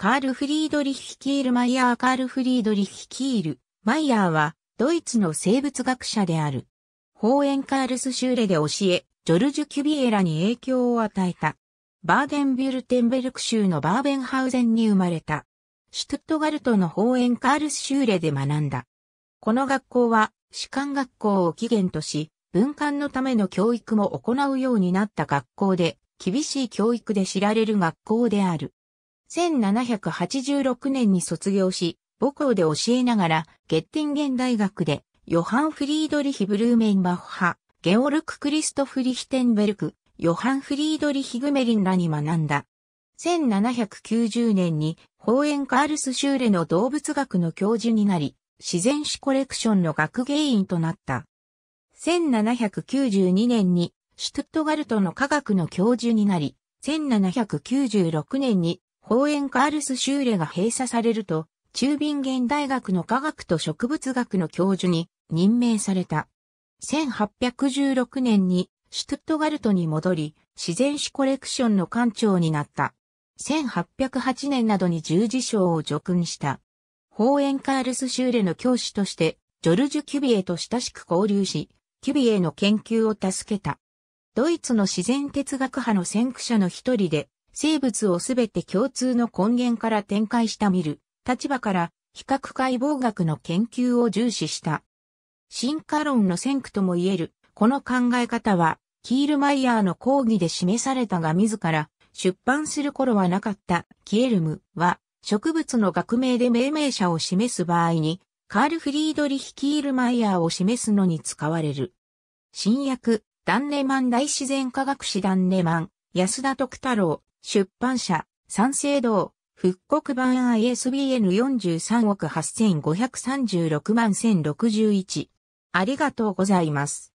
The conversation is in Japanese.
カール・フリードリヒ・キールマイヤー・カール・フリードリヒ・キール、マイヤーは、ドイツの生物学者である。ホーエンカールスシューレで教え、ジョルジュ・キュビエラに影響を与えた。バーデンビュルテンベルク州のバーベンハウゼンに生まれた。シュトットガルトのホーエンカールスシューレで学んだ。この学校は、士官学校を起源とし、文官のための教育も行うようになった学校で、厳しい教育で知られる学校である。1786年に卒業し、母校で教えながら、ゲッティンゲン大学で、ヨハン・フリードリヒ・ブルーメンバッハ、ゲオルク・クリストフ・リヒテンベルク、ヨハン・フリードリヒ・グメリンらに学んだ。1790年に、ホーエン・カールス・シューレの動物学の教授になり、自然史コレクションの学芸員となった。1792年に、シュトゥットガルトの科学の教授になり、1796年にホーエンカールスシューレが閉鎖されると、中便現大学の科学と植物学の教授に任命された。1816年にシュトゥットガルトに戻り、自然史コレクションの館長になった。1808年などに十字章を叙勲した。ホーエンカールスシューレの教師として、ジョルジュ・キュビエと親しく交流し、キュビエの研究を助けた。ドイツの自然哲学派の先駆者の一人で、生物をすべて共通の根源から展開した見る立場から比較解剖学の研究を重視した。進化論の先駆とも言える、この考え方は、キールマイヤーの講義で示されたが自ら出版する頃はなかったキエルムは植物の学名で命名者を示す場合にカール・フリードリヒ・キールマイヤーを示すのに使われる。新薬、ダンネマン大自然科学士ダンネマン、安田徳太郎、出版社、三省堂、復刻版 ISBN 43億8536万1061。ありがとうございます。